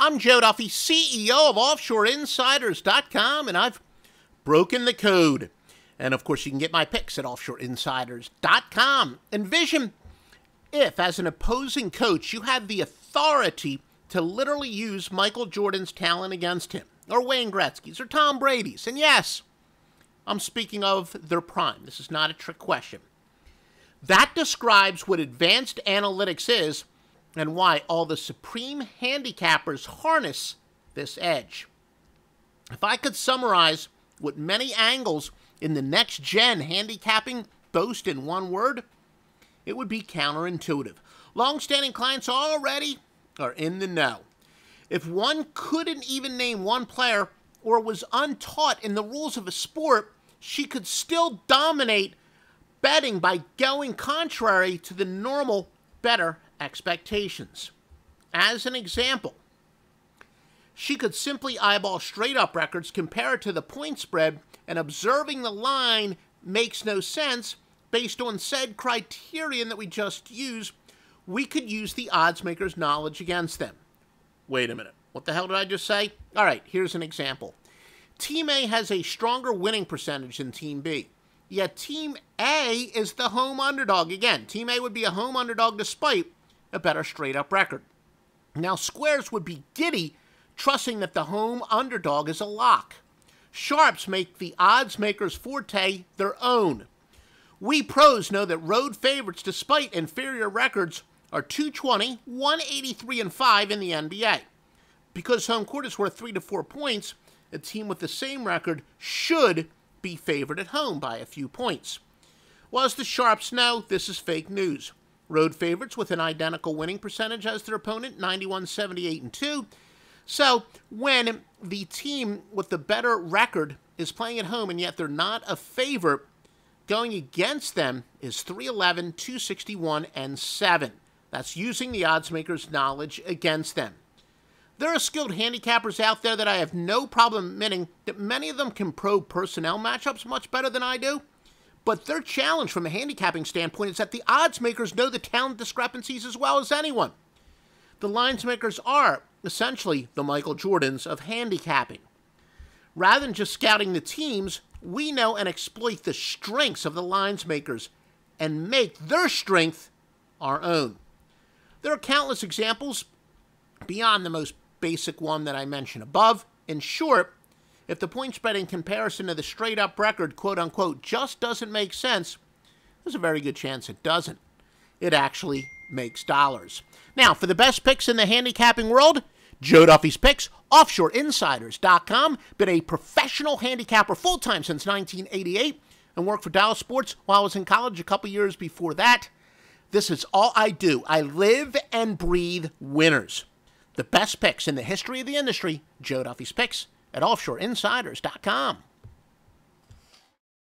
I'm Joe Duffy, CEO of OffshoreInsiders.com, and I've broken the code. And of course, you can get my picks at OffshoreInsiders.com. Envision if, as an opposing coach, you had the authority to literally use Michael Jordan's talent against him, or Wayne Gretzky's, or Tom Brady's. And yes, I'm speaking of their prime. This is not a trick question. That describes what advanced analytics is and why all the supreme handicappers harness this edge. If I could summarize what many angles in the next gen handicapping boast in one word, it would be counterintuitive. Long-standing clients already are in the know. If one couldn't even name one player or was untaught in the rules of a sport, she could still dominate betting by going contrary to the normal better expectations. As an example, she could simply eyeball straight up records, compare it to the point spread, and observing the line makes no sense based on said criterion that we just used. We could use the odds maker's knowledge against them. Wait a minute. What the hell did I just say? All right, here's an example. Team A has a stronger winning percentage than Team B. Yet Team A is the home underdog. Again, Team A would be a home underdog despite a better straight up record. Now, squares would be giddy, trusting that the home underdog is a lock. Sharps make the odds makers' forte their own. We pros know that road favorites, despite inferior records, are 220, 183, and 5 in the NBA. Because home court is worth 3 to 4 points, a team with the same record should be favored at home by a few points. as the Sharps know this is fake news road favorites with an identical winning percentage as their opponent, 91, 78, and 2. So when the team with the better record is playing at home and yet they're not a favorite, going against them is 311, 261, and 7. That's using the odds makers' knowledge against them. There are skilled handicappers out there that I have no problem admitting that many of them can probe personnel matchups much better than I do. But their challenge from a handicapping standpoint is that the odds makers know the talent discrepancies as well as anyone. The lines makers are essentially the Michael Jordans of handicapping. Rather than just scouting the teams, we know and exploit the strengths of the lines makers and make their strength our own. There are countless examples beyond the most basic one that I mentioned above. In short, if the point spread in comparison to the straight up record, quote unquote, just doesn't make sense, there's a very good chance it doesn't. It actually makes dollars. Now, for the best picks in the handicapping world, Joe Duffy's picks, offshoreinsiders.com, been a professional handicapper full time since 1988 and worked for Dallas Sports while I was in college a couple years before that. This is all I do. I live and breathe winners. The best picks in the history of the industry, Joe Duffy's picks at offshoreinsiders.com.